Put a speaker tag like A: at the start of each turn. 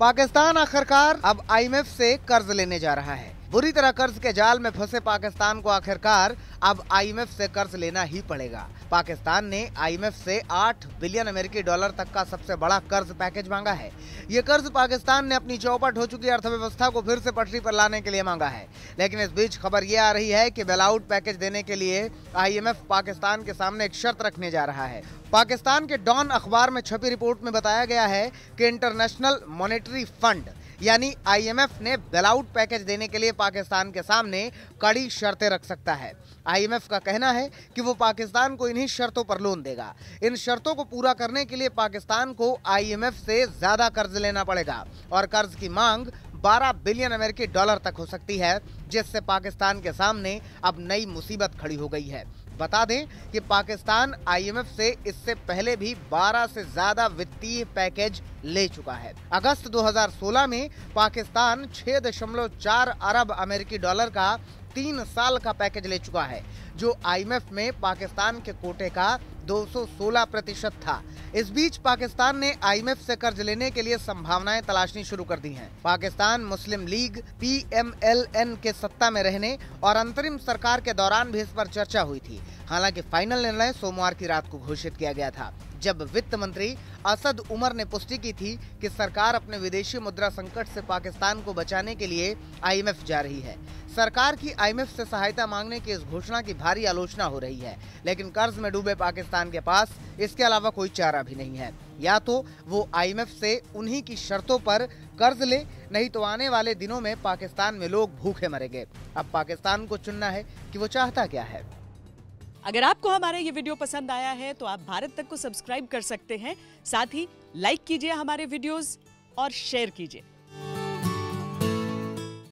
A: पाकिस्तान आखिरकार अब आईएमएफ से कर्ज लेने जा रहा है बुरी तरह कर्ज के जाल में फंसे पाकिस्तान को आखिरकार अब आईएमएफ से कर्ज लेना ही पड़ेगा पाकिस्तान ने आईएमएफ से 8 बिलियन अमेरिकी डॉलर तक का सबसे बड़ा कर्ज पैकेज मांगा है ये कर्ज पाकिस्तान ने अपनी चौपट हो चुकी अर्थव्यवस्था को फिर से पटरी पर लाने के लिए मांगा है लेकिन इस बीच खबर ये आ रही है कि बेलआउट पैकेज देने के लिए आईएमएफ पाकिस्तान के सामने एक शर्त रखने जा रहा है पाकिस्तान के डॉन अखबार में छपी रिपोर्ट में बताया गया है कि इंटरनेशनल मॉनेटरी फंड यानी आईएमएफ ने बेलआउट पैकेज देने के लिए पाकिस्तान के सामने कड़ी शर्तें रख सकता है आईएमएफ का कहना है कि वो पाकिस्तान को इन्हीं शर्तों पर लोन देगा इन शर्तों को पूरा करने के लिए पाकिस्तान को आईएमएफ से ज्यादा कर्ज लेना पड़ेगा और कर्ज की मांग 12 बिलियन अमेरिकी डॉलर तक हो सकती है जिससे पाकिस्तान के सामने अब नई मुसीबत खड़ी हो गई है बता दें कि पाकिस्तान आईएमएफ से इससे पहले भी 12 से ज्यादा वित्तीय पैकेज ले चुका है अगस्त 2016 में पाकिस्तान 6.4 अरब अमेरिकी डॉलर का तीन साल का पैकेज ले चुका है जो आईएमएफ में पाकिस्तान के कोटे का 216 प्रतिशत था इस बीच पाकिस्तान ने आईएमएफ से कर्ज लेने के लिए संभावनाएं तलाशनी शुरू कर दी हैं। पाकिस्तान मुस्लिम लीग पीएमएलएन के सत्ता में रहने और अंतरिम सरकार के दौरान भी इस पर चर्चा हुई थी हालांकि फाइनल निर्णय सोमवार की रात को घोषित किया गया था जब वित्त मंत्री असद उमर ने पुष्टि की थी कि सरकार अपने विदेशी मुद्रा संकट से पाकिस्तान को बचाने के लिए आईएमएफ जा रही है सरकार की आईएमएफ से सहायता मांगने की इस घोषणा की भारी आलोचना हो रही है लेकिन कर्ज में डूबे पाकिस्तान के पास इसके अलावा कोई चारा भी नहीं है या तो वो आईएमएफ से उन्हीं की शर्तों पर कर्ज ले नहीं तो आने वाले दिनों में पाकिस्तान में लोग भूखे मरेंगे अब पाकिस्तान को चुनना है कि वो चाहता क्या है
B: अगर आपको हमारा ये वीडियो पसंद आया है तो आप भारत तक को सब्सक्राइब कर सकते हैं साथ ही लाइक कीजिए हमारे वीडियोस और शेयर कीजिए